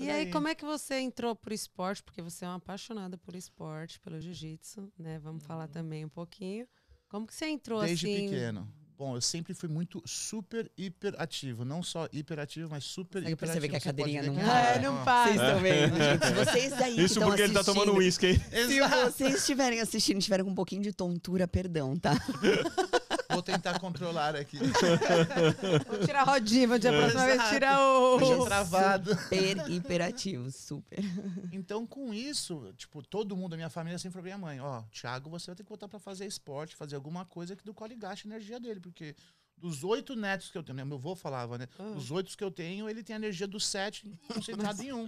E aí, como é que você entrou pro esporte? Porque você é uma apaixonada por esporte, pelo jiu-jitsu, né? Vamos uhum. falar também um pouquinho. Como que você entrou Desde assim? Desde pequeno. Bom, eu sempre fui muito super hiperativo. Não só hiperativo, mas super Aí hiperativo. Você vê que a cadeirinha não para. É, ah, não para. Vocês estão vendo. Vocês daí Isso porque ele tá tomando uísque, hein? Se vocês estiverem assistindo e tiverem com um pouquinho de tontura, perdão, tá? Vou tentar controlar aqui. Vou tirar a rodinha, vou tirar a próxima vez tirar o. Deixa travado. Super imperativo, super. Então, com isso, tipo, todo mundo da minha família sempre falou pra minha mãe: ó, Thiago, você vai ter que voltar pra fazer esporte, fazer alguma coisa que do qual ele gaste a energia dele, porque dos oito netos que eu tenho, né? Meu avô falava, né? Ah. Os oito que eu tenho, ele tem a energia dos sete concentrado em um.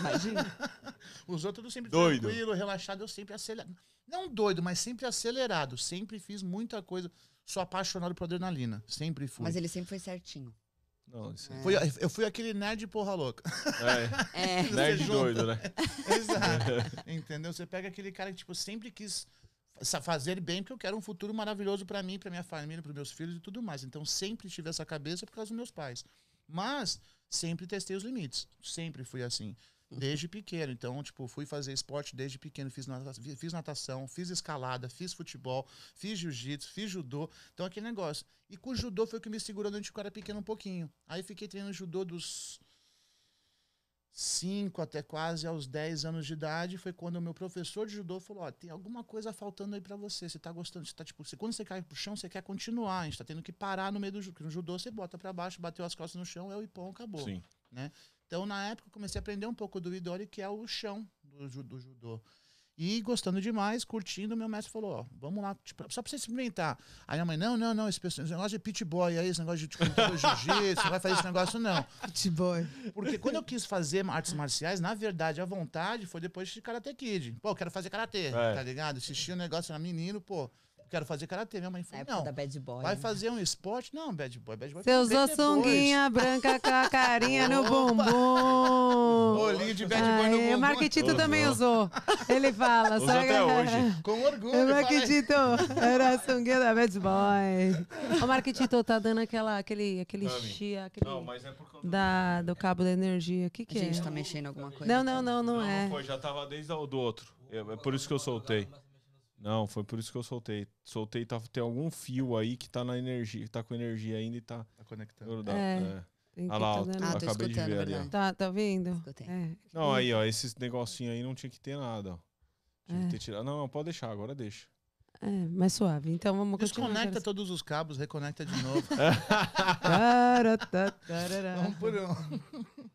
Imagina. Os outros eu sempre doido. tranquilo, relaxado, eu sempre acelerado. Não doido, mas sempre acelerado. Sempre fiz muita coisa. Sou apaixonado por adrenalina. Sempre fui. Mas ele sempre foi certinho. Não, é. foi, eu fui aquele nerd porra louca. É. é. Nerd doido, né? Exato. Entendeu? Você pega aquele cara que, tipo, sempre quis fazer bem porque eu quero um futuro maravilhoso para mim, para minha família, para meus filhos e tudo mais. Então sempre tive essa cabeça por causa dos meus pais. Mas sempre testei os limites, sempre fui assim. Desde pequeno. Então, tipo, fui fazer esporte desde pequeno. Fiz natação, fiz, natação, fiz escalada, fiz futebol, fiz jiu-jitsu, fiz judô. Então, aquele negócio. E com o judô foi o que me segurou durante que eu era pequeno um pouquinho. Aí fiquei treinando judô dos 5 até quase aos 10 anos de idade. Foi quando o meu professor de judô falou: Ó, oh, tem alguma coisa faltando aí para você. Você tá gostando, você tá tipo, você, quando você cai pro chão, você quer continuar. A gente tá tendo que parar no meio do judô. Porque no judô você bota para baixo, bateu as costas no chão, é o ipom, acabou. Sim. Né? Então, na época, comecei a aprender um pouco do Idori, que é o chão do, do judô. E gostando demais, curtindo, meu mestre falou: Ó, vamos lá, tipo, só pra você experimentar. Aí a mãe: Não, não, não, esse, esse negócio de pit boy aí, esse negócio de tipo, jiu-jitsu, não vai fazer esse negócio, não. Pit boy. Porque quando eu quis fazer artes marciais, na verdade, a vontade foi depois de Karate Kid. Pô, quero fazer karate é. tá ligado? Assisti o um negócio, era menino, pô quero fazer karatê. Minha mãe falou, não, da bad boy, vai né? fazer um esporte. Não, bad boy, bad boy. Você usou sunguinha branca com a carinha no bumbum. Bolinho de bad boy no bumbum. O Marquitito também usou. Ele fala. Usou até hoje. Com orgulho. O é, Marquitito era a sunguinha da bad boy. O Marquitito tá dando aquela, aquele, aquele tá chia, aquele... Não, mas é por conta da, do cabo da energia. O que que a é? A gente tá mexendo em alguma coisa. Não, não, não, não, não é. Não foi, já tava desde o do outro. é, é por isso que eu soltei. Não, foi por isso que eu soltei. Soltei, tá, tem algum fio aí que tá na energia, tá com energia ainda e tá. Tá conectando. é. é. lá, tá ah, acabei de ver ali. Tá, tá vendo? É. Não, aí, ó, esses negocinho aí não tinha que ter nada, ó. Tinha é. que ter tirado. Não, não, pode deixar, agora deixa. É, mais suave. Então vamos Desconecta continuar. todos os cabos, reconecta de novo. não por um.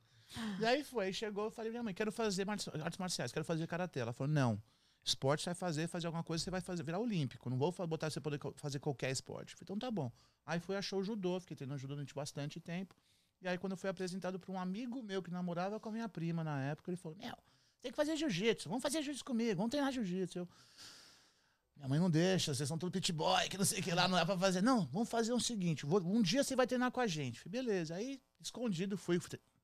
Daí foi, chegou, eu falei, minha mãe, quero fazer artes marciais, quero fazer karatê. Ela falou, não. Esporte você vai fazer, fazer alguma coisa, você vai fazer, virar olímpico. Não vou botar você poder fazer qualquer esporte. Falei, então tá bom. Aí foi, achou o judô, fiquei treinando judô durante bastante tempo. E aí, quando eu fui apresentado para um amigo meu que namorava com a minha prima na época, ele falou: Meu, tem que fazer jiu-jitsu, vamos fazer jiu-jitsu comigo, vamos treinar jiu-jitsu. Eu. Minha mãe não deixa, vocês são tudo pit boy, que não sei o que lá, não dá pra fazer. Não, vamos fazer o um seguinte: vou, um dia você vai treinar com a gente. Falei, beleza. Aí, escondido, fui,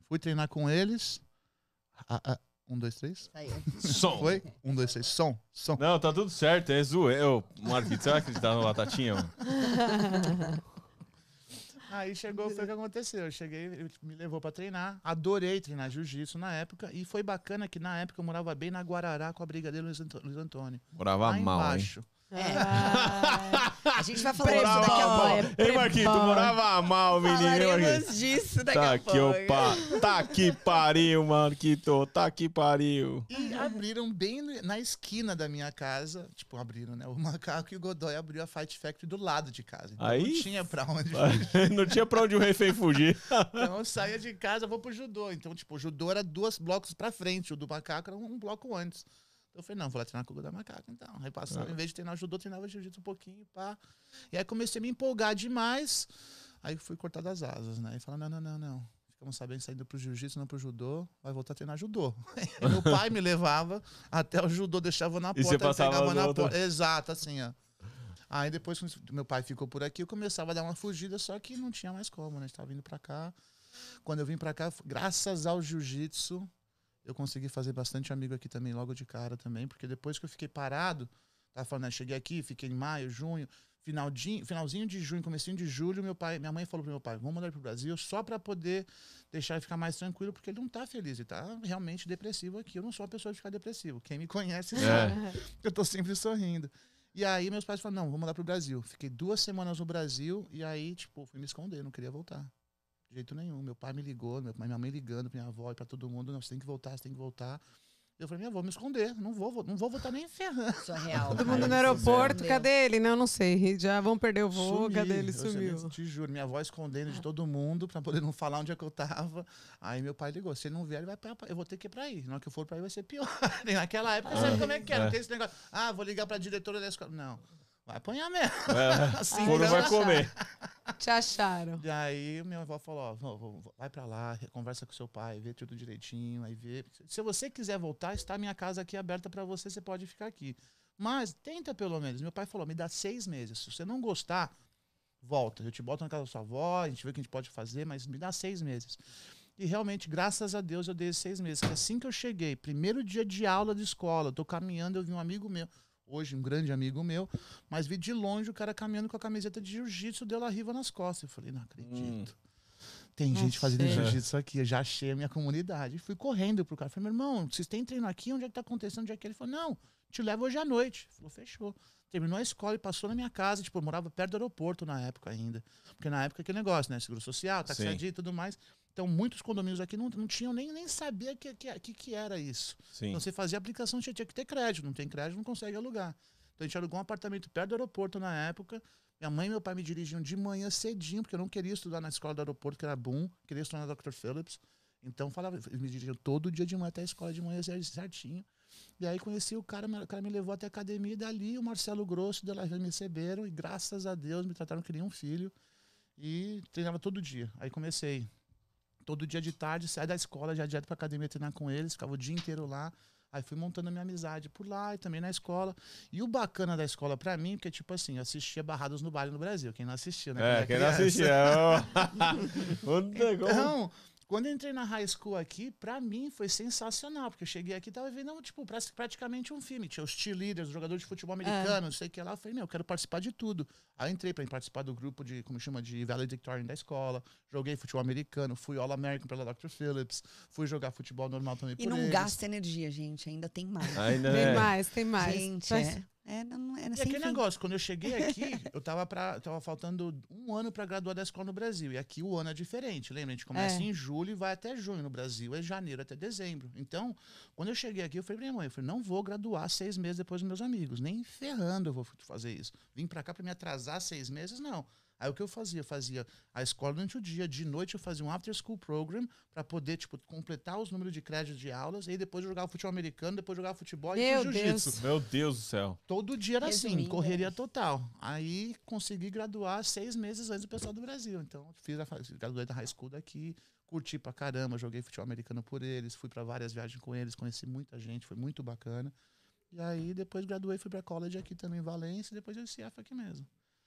fui treinar com eles. A, a, um, dois, três. Som. Foi? Um, dois, três. Som. Som. Não, tá tudo certo. É zoeu. É Marquinhos, você vai acreditar no Batatinha, Aí chegou, foi o que aconteceu. Eu cheguei, me levou para treinar. Adorei treinar jiu-jitsu na época. E foi bacana que na época eu morava bem na Guarará com a Brigadeiro Luiz Antônio. Morava lá mal, embaixo. Hein? É. a gente vai falar morava isso daqui a pouco. É Ei, Marquinhos, tu morava mal, menino. Falaremos disso daqui tá a pouco. Opa, tá que pariu, Marquito. Tá que pariu. E abriram bem na esquina da minha casa. Tipo, abriram, né? O macaco e o Godoy abriu a Fight Factory do lado de casa. Então Aí? Não tinha pra onde fugir. não tinha pra onde o refém fugir. então eu saía de casa, vou pro judô. Então, tipo, o judô era dois blocos pra frente. O do macaco era um bloco antes. Então eu falei, não, vou lá treinar com o Guga da Macaca. Então, aí passava, ah. em vez de treinar judô, treinava jiu-jitsu um pouquinho, pá. E aí comecei a me empolgar demais. Aí fui cortar as asas, né? E falei, não, não, não, não. Ficamos sabendo saindo pro jiu-jitsu, não pro judô, vai voltar a treinar judô. Meu pai me levava até o judô, deixava na porta, e você pegava na porta. Exato, assim, ó. Aí depois que meu pai ficou por aqui, eu começava a dar uma fugida, só que não tinha mais como, né? A gente tava vindo pra cá. Quando eu vim pra cá, graças ao jiu-jitsu, eu consegui fazer bastante amigo aqui também, logo de cara também, porque depois que eu fiquei parado, tava falando, né, cheguei aqui, fiquei em maio, junho, finalzinho, finalzinho de junho, comecinho de julho, meu pai, minha mãe falou pro meu pai, vamos mandar ele pro Brasil só para poder deixar ele ficar mais tranquilo, porque ele não tá feliz, ele tá realmente depressivo aqui. Eu não sou uma pessoa de ficar depressivo. Quem me conhece é. sabe. É. Eu tô sempre sorrindo. E aí meus pais falaram, não, vamos mandar pro Brasil. Fiquei duas semanas no Brasil e aí, tipo, fui me esconder, não queria voltar. De jeito nenhum. Meu pai me ligou, minha mãe ligando pra minha avó e pra todo mundo. Não, você tem que voltar, você tem que voltar. Eu falei, minha, vou me esconder, não vou, não vou voltar nem ferrando. Surreal. Todo mundo no aeroporto, cadê ele? Não, não sei. Já vão perder o voo, Sumi, cadê ele? Sumiu. Sei, te juro, minha avó escondendo de ah. todo mundo pra poder não falar onde é que eu tava. Aí meu pai ligou: se ele não vier, ele vai pra, eu vou ter que ir pra aí. Na hora que eu for pra aí vai ser pior. Naquela época, sabe ah. como é que era? É. tem esse negócio. Ah, vou ligar pra diretora da escola. Não. Vai apanhar mesmo. É, assim, foram vai então comer. Te acharam. E aí minha avó falou, ó, vai pra lá, conversa com seu pai, vê tudo direitinho, aí vê. Se você quiser voltar, está minha casa aqui aberta para você, você pode ficar aqui. Mas tenta pelo menos. Meu pai falou, me dá seis meses. Se você não gostar, volta. Eu te boto na casa da sua avó, a gente vê o que a gente pode fazer, mas me dá seis meses. E realmente, graças a Deus, eu dei seis meses. Porque assim que eu cheguei, primeiro dia de aula de escola, tô caminhando, eu vi um amigo meu hoje um grande amigo meu, mas vi de longe o cara caminhando com a camiseta de jiu-jitsu deu La Riva nas costas. Eu falei, não acredito. Hum. Tem não gente sei. fazendo jiu-jitsu aqui, eu já achei a minha comunidade. fui correndo pro cara. Falei, meu irmão, vocês têm treino aqui? Onde é que tá acontecendo? Onde é que é? ele falou? Não, te levo hoje à noite. Falou, fechou. Terminou a escola e passou na minha casa. Tipo, eu morava perto do aeroporto na época ainda. Porque na época é aquele negócio, né? Seguro social, taxadinho e tudo mais. Então, muitos condomínios aqui não, não tinham nem, nem sabia que, que, que, era isso. Sim. Então, você fazia aplicação, tinha, tinha que ter crédito. Não tem crédito, não consegue alugar. Então, a gente alugou um apartamento perto do aeroporto na época. Minha mãe e meu pai me dirigiam de manhã cedinho, porque eu não queria estudar na escola do aeroporto, que era boom. Queria estudar na Dr. Phillips. Então, falava, eles me dirigiam todo dia de manhã até a escola de manhã certinho. E aí conheci o cara, o cara me levou até a academia, e dali o Marcelo Grosso e o me receberam, e graças a Deus me trataram que nem um filho. E treinava todo dia. Aí comecei Todo dia de tarde, saía da escola, já direto pra academia treinar com eles, ficava o dia inteiro lá. Aí fui montando a minha amizade por lá e também na escola. E o bacana da escola para mim, porque, é tipo assim, eu assistia Barrados no Baile no Brasil. Quem não assistia, né? É, quem não assistia. É então, quando entrei na high school aqui, pra mim foi sensacional, porque eu cheguei aqui e tava vendo, tipo, praticamente um filme. Tinha os cheerleaders, os jogadores de futebol é. americano, é. sei que lá. Eu falei, meu, eu quero participar de tudo. Aí entrei pra participar do grupo de, como chama, de valedictorian da escola. Joguei futebol americano, fui All-American pela Dr. Phillips, fui jogar futebol normal também E não eles. gasta energia, gente, ainda tem mais. Ainda né? é. tem é. mais, tem mais. Gente, Mas... é. É, não, é, e aquele fim. negócio, quando eu cheguei aqui, eu tava, pra, tava faltando um ano para graduar da escola no Brasil. E aqui o ano é diferente, lembra? A gente começa é. em julho e vai até junho. No Brasil é janeiro até dezembro. Então, quando eu cheguei aqui, eu falei pra minha mãe, eu falei, não vou graduar seis meses depois dos meus amigos. Nem ferrando eu vou fazer isso. Vim para cá para me atrasar seis meses, não. Aí o que eu fazia? Eu fazia a escola durante o dia, de noite eu fazia um after school program para poder, tipo, completar os números de crédito de aulas, e aí depois eu jogava futebol americano, depois eu jogava futebol Meu e jiu-jitsu. Meu Deus do céu todo dia era assim, Resumindo, assim, correria é. total. Aí consegui graduar seis meses antes do pessoal do Brasil. Então, fiz a graduação da high school daqui, curti pra caramba, joguei futebol americano por eles, fui para várias viagens com eles, conheci muita gente, foi muito bacana. E aí depois graduei, fui para college aqui também em Valência, e depois eu CF aqui mesmo.